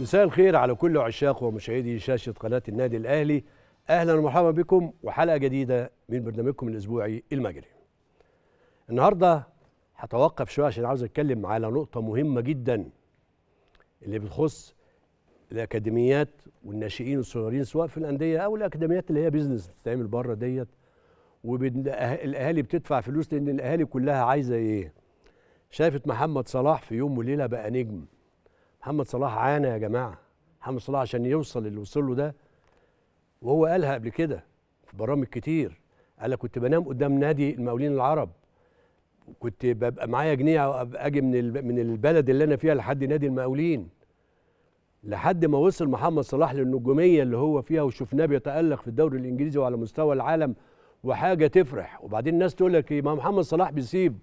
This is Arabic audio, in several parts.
مساء الخير على كل عشاق ومشاهدي شاشة قناة النادي الأهلي أهلا ومرحبا بكم وحلقة جديدة من برنامجكم الأسبوعي المجري النهاردة هتوقف شوية عشان عاوز أتكلم على نقطة مهمة جدا اللي بتخص الأكاديميات والناشئين الصغيرين سواء في الأندية أو الأكاديميات اللي هي بيزنس بتتعمل بره ديت والأهالي بتدفع فلوس لأن الأهالي كلها عايزة إيه شافت محمد صلاح في يوم وليلة بقى نجم محمد صلاح عانى يا جماعه محمد صلاح عشان يوصل اللي وصل له ده وهو قالها قبل كده في برامج كتير قال كنت بنام قدام نادي المقاولين العرب كنت ببقى معايا جنيه اجي من من البلد اللي انا فيها لحد نادي المقاولين لحد ما وصل محمد صلاح للنجوميه اللي هو فيها وشفناه بيتالق في الدوري الانجليزي وعلى مستوى العالم وحاجه تفرح وبعدين الناس تقول لك إيه؟ ما محمد صلاح بيسيب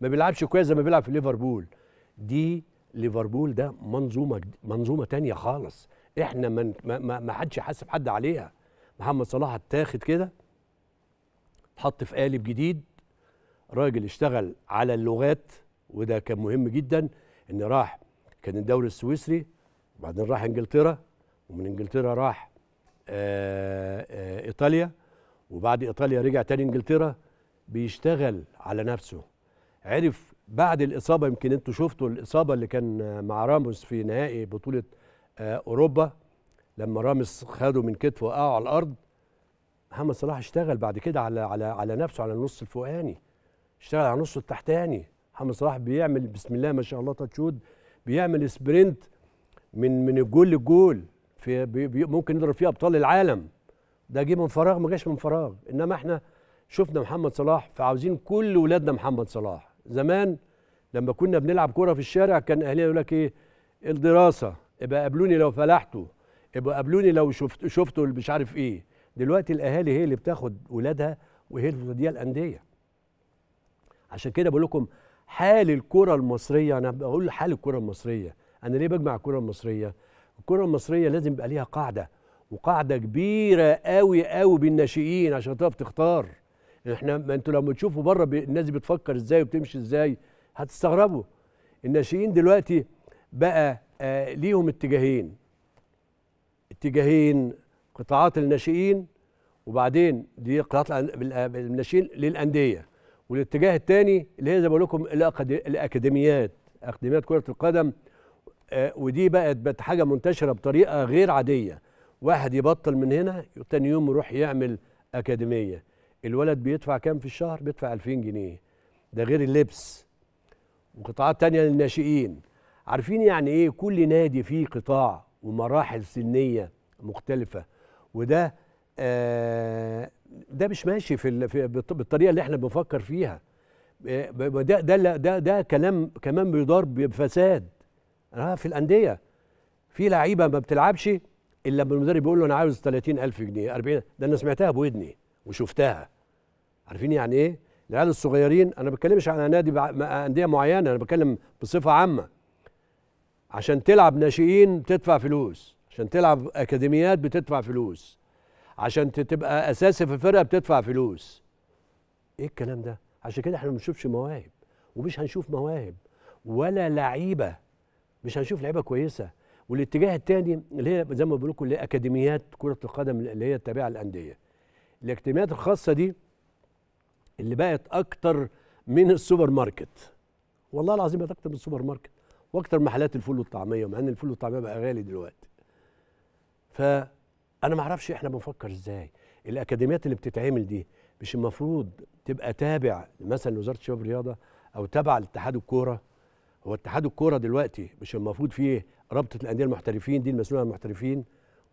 ما بيلعبش كويس زي ما بيلعب في ليفربول دي ليفربول ده منظومه منظومه تانية خالص احنا من ما, ما حدش حاسب حد عليها محمد صلاح اتاخد كده اتحط في قالب جديد راجل اشتغل على اللغات وده كان مهم جدا ان راح كان الدوري السويسري وبعدين راح انجلترا ومن انجلترا راح آه، آه، ايطاليا وبعد ايطاليا رجع تاني انجلترا بيشتغل على نفسه عرف بعد الاصابه يمكن انتم شفتوا الاصابه اللي كان مع راموس في نهائي بطوله آه، اوروبا لما راموس خده من كتفه وقعه على الارض محمد صلاح اشتغل بعد كده على على على نفسه على النص الفوقاني اشتغل على النص التحتاني محمد صلاح بيعمل بسم الله ما شاء الله تشود بيعمل سبرنت من من الجول للجول في بي ممكن يضرب فيه ابطال العالم ده جه من فراغ ما جاش من فراغ انما احنا شفنا محمد صلاح فعاوزين كل ولادنا محمد صلاح زمان لما كنا بنلعب كوره في الشارع كان اهلنا يقول لك ايه الدراسه ابقى قابلوني لو فلحتوا ابقى قابلوني لو شفت شفتوا مش عارف ايه دلوقتي الاهالي هي اللي بتاخد ولادها وهي اللي بتوديها الانديه عشان كده بقول لكم حال الكره المصريه انا بقول حال الكره المصريه انا ليه بجمع الكره المصريه الكره المصريه لازم يبقى ليها قاعده وقاعده كبيره قوي قوي بالناشئين عشان تعرف تختار احنا ما انتوا لما تشوفوا بره الناس دي بتفكر ازاي وبتمشي ازاي هتستغربوا الناشئين دلوقتي بقى آه ليهم اتجاهين اتجاهين قطاعات الناشئين وبعدين دي قطاعات الناشئين للانديه والاتجاه الثاني اللي هي زي ما بقول لكم الاكاديميات اكاديميات كره القدم آه ودي بقت بقت حاجه منتشره بطريقه غير عاديه واحد يبطل من هنا تاني يوم يروح يعمل اكاديميه الولد بيدفع كام في الشهر بيدفع 2000 جنيه ده غير اللبس وقطاعات تانية للناشئين عارفين يعني ايه كل نادي فيه قطاع ومراحل سنية مختلفة وده آه ده مش ماشي في, في بالطريقة اللي احنا بنفكر فيها آه، ده ده ده ده كلام كمان بيدار بفساد آه في الأندية في لعيبة ما بتلعبش إلا لما المدرب بيقول له أنا عاوز 30000 جنيه 40 ده أنا سمعتها بودني وشفتها عارفين يعني ايه العيال الصغيرين انا ما بتكلمش عن نادي انديه معينه انا بتكلم بصفه عامه عشان تلعب ناشئين بتدفع فلوس عشان تلعب اكاديميات بتدفع فلوس عشان تبقى اساسي في الفرقه بتدفع فلوس ايه الكلام ده عشان كده احنا ما بنشوفش مواهب ومش هنشوف مواهب ولا لعيبه مش هنشوف لعيبه كويسه والاتجاه الثاني اللي هي زي ما بقول لكم اللي هي اكاديميات كره القدم اللي هي التابعه للانديه الاجتماعات الخاصه دي اللي بقت اكتر من السوبر ماركت والله العظيم بقت اكتر من السوبر ماركت واكتر محلات الفول والطعميه مع ان الفول والطعميه بقى غالي دلوقتي فانا ما اعرفش احنا بنفكر ازاي الاكاديميات اللي بتتعمل دي مش المفروض تبقى تابع مثلا لوزاره الشباب والرياضه او تابع لاتحاد الكوره هو اتحاد الكوره دلوقتي مش المفروض فيه رابطه الانديه المحترفين دي المسؤوله عن المحترفين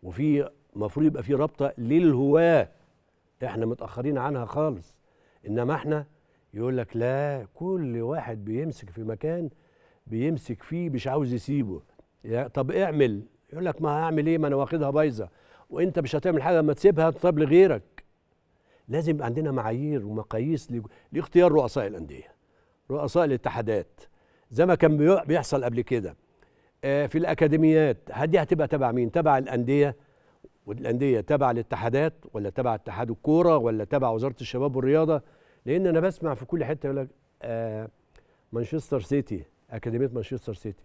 وفي المفروض يبقى في رابطه للهواه احنا متاخرين عنها خالص انما احنا يقول لك لا كل واحد بيمسك في مكان بيمسك فيه مش عاوز يسيبه يا طب اعمل يقول لك ما هعمل ايه ما انا واخدها بايظه وانت مش هتعمل حاجه ما تسيبها طب لغيرك لازم يبقى عندنا معايير ومقاييس لاختيار رؤساء الانديه رؤساء الاتحادات زي ما كان بيحصل قبل كده آه، في الاكاديميات هدي هتبقى تبع مين تبع الانديه والانديه تبع الاتحادات ولا تبع اتحاد الكوره ولا تبع وزاره الشباب والرياضه لان انا بسمع في كل حته يقول لك آه، مانشستر سيتي اكاديميه مانشستر سيتي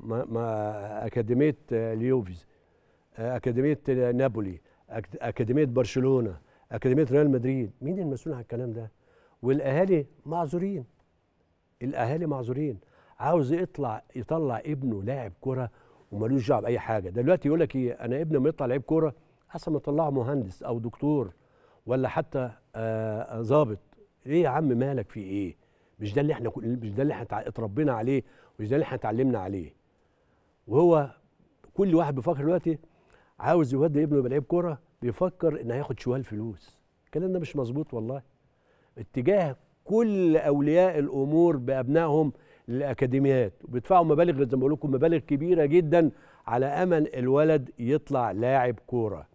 ما ما اكاديميه آه ليوفيز آه، اكاديميه آه، نابولي اكاديميه برشلونه اكاديميه ريال مدريد مين المسؤول عن الكلام ده والاهالي معذورين الاهالي معذورين عاوز يطلع يطلع ابنه لاعب كره وملوش دعوه باي حاجه دلوقتي يقول لك ايه انا ابني ما يطلع لعيب كوره حسب ما طلعه مهندس او دكتور ولا حتى ظابط آه، آه، ايه يا عم مالك في ايه مش ده اللي احنا مش ده اللي احنا اتربينا عليه مش ده اللي احنا اتعلمنا عليه وهو كل واحد بيفكر دلوقتي عاوز يودي ابنه يبقى لعيب كوره بيفكر ان هياخد شوال فلوس الكلام ده مش مظبوط والله اتجاه كل اولياء الامور بابنائهم للاكاديميات وبيدفعوا مبالغ زي ما بقول لكم مبالغ كبيره جدا على امل الولد يطلع لاعب كوره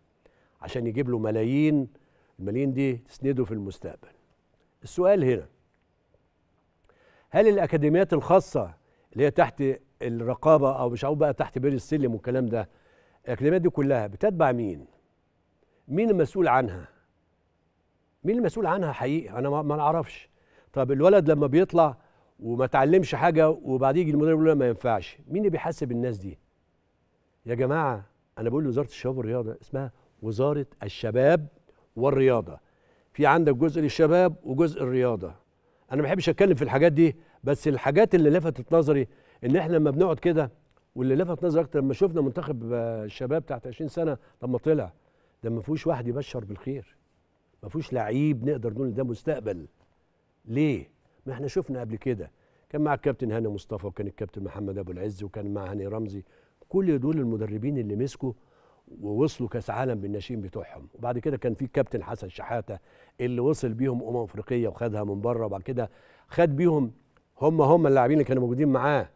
عشان يجيب له ملايين الملايين دي تسنده في المستقبل السؤال هنا هل الأكاديميات الخاصة اللي هي تحت الرقابة أو مش عارف بقى تحت بير السلم والكلام ده الأكاديميات دي كلها بتتبع مين؟ مين المسؤول عنها؟ مين المسؤول عنها حقيقي؟ أنا ما أعرفش طب الولد لما بيطلع وما تعلمش حاجة وبعد يجي المدرب يقول ما ينفعش مين اللي بيحاسب الناس دي؟ يا جماعة أنا بقول لوزارة الشباب والرياضة اسمها وزاره الشباب والرياضه في عندك جزء للشباب وجزء الرياضه انا ما بحبش اتكلم في الحاجات دي بس الحاجات اللي لفتت نظري ان احنا لما بنقعد كده واللي لفت نظري اكتر لما شفنا منتخب آه، الشباب تحت 20 سنه لما طلع ده ما فيهوش واحد يبشر بالخير ما فيهوش لعيب نقدر نقول ده مستقبل ليه ما احنا شفنا قبل كده كان مع الكابتن هاني مصطفى وكان الكابتن محمد ابو العز وكان مع هاني رمزي كل دول المدربين اللي مسكوا ووصلوا كاس عالم بالناشئين بتوعهم وبعد كده كان في كابتن حسن شحاته اللي وصل بيهم امم افريقيه وخدها من بره وبعد كده خد بيهم هم هم اللاعبين اللي كانوا موجودين معاه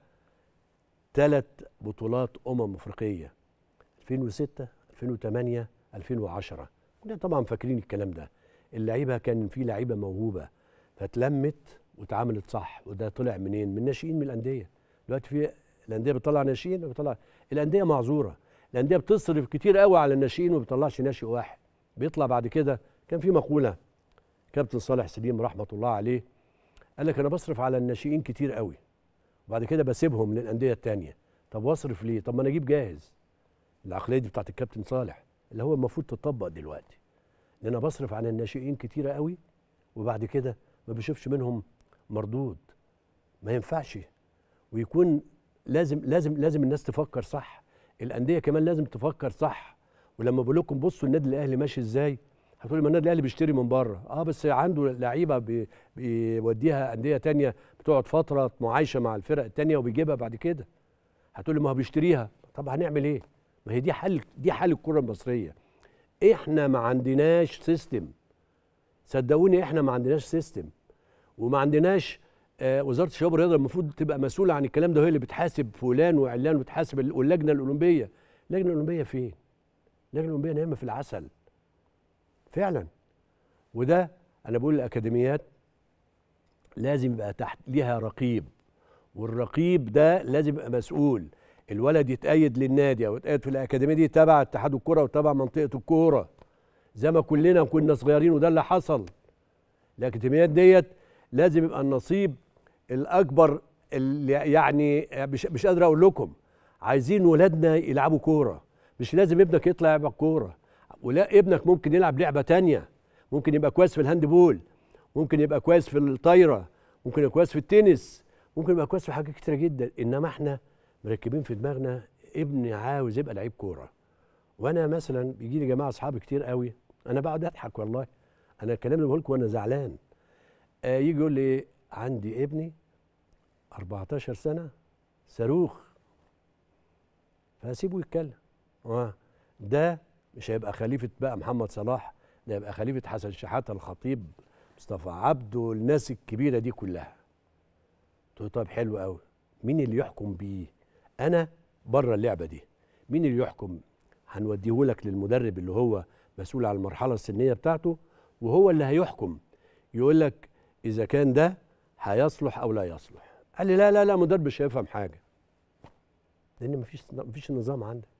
ثلاث بطولات امم افريقيه 2006 2008 2010 كلنا طبعا فاكرين الكلام ده اللعيبه كان في لعيبه موهوبه فاتلمت واتعاملت صح وده طلع منين من ناشئين من الانديه دلوقتي في الانديه بتطلع ناشئين وبتطلع الانديه معذوره الانديه بتصرف كتير قوي على الناشئين وما بتطلعش ناشئ واحد بيطلع بعد كده كان في مقوله كابتن صالح سليم رحمه الله عليه قال لك انا بصرف على الناشئين كتير قوي وبعد كده بسيبهم للانديه الثانيه طب واصرف ليه طب ما انا اجيب جاهز العقليه دي بتاعت الكابتن صالح اللي هو المفروض تطبق دلوقتي ان انا بصرف على الناشئين كتيره قوي وبعد كده ما بشوفش منهم مردود ما ينفعش ويكون لازم لازم لازم الناس تفكر صح الانديه كمان لازم تفكر صح ولما بقول لكم بصوا النادي الاهلي ماشي ازاي هتقولي ما النادي الاهلي بيشتري من بره اه بس عنده لعيبه بيوديها انديه تانية بتقعد فتره معايشه مع الفرق التانية وبيجيبها بعد كده هتقولي ما هو بيشتريها طب هنعمل ايه ما هي دي حل دي حل الكره المصريه احنا ما عندناش سيستم صدقوني احنا ما عندناش سيستم وما عندناش آه، وزاره الشباب والرياضه المفروض تبقى مسؤوله عن الكلام ده وهي اللي بتحاسب فلان وعلان وتحاسب واللجنه الاولمبيه اللجنه الاولمبيه فين اللجنه الاولمبيه نايمه في العسل فعلا وده انا بقول الاكاديميات لازم يبقى تحت ليها رقيب والرقيب ده لازم يبقى مسؤول الولد يتأيد للنادي او يتأيد في الاكاديميه دي تبع اتحاد الكره وتبع منطقه الكوره زي ما كلنا كنا صغيرين وده اللي حصل الاكاديميات ديت لازم يبقى النصيب الاكبر اللي يعني مش مش قادر اقول لكم عايزين ولادنا يلعبوا كوره مش لازم ابنك يطلع يلعب كوره ولا ابنك ممكن يلعب لعبه تانية ممكن يبقى كويس في الهاند بول ممكن يبقى كويس في الطايره ممكن يبقى كويس في التنس ممكن يبقى كويس في حاجات كتيره جدا انما احنا مركبين في دماغنا ابني عاوز يبقى لعيب كوره وانا مثلا بيجي لي جماعه اصحابي كتير قوي انا بقعد اضحك والله انا الكلام اللي بقول لكم وانا زعلان آه يجي يقول لي عندي ابني 14 سنة صاروخ فسيبه يتكلم آه. ده مش هيبقى خليفة بقى محمد صلاح ده هيبقى خليفة حسن شحاتة الخطيب مصطفى عبده الناس الكبيرة دي كلها تقول طيب حلو قوي مين اللي يحكم بيه أنا بره اللعبة دي مين اللي يحكم هنوديه لك للمدرب اللي هو مسؤول على المرحلة السنية بتاعته وهو اللي هيحكم يقول لك إذا كان ده هيصلح أو لا يصلح قال لي لا لا لا مدرب مش هيفهم حاجه لان مفيش مفيش نظام عندك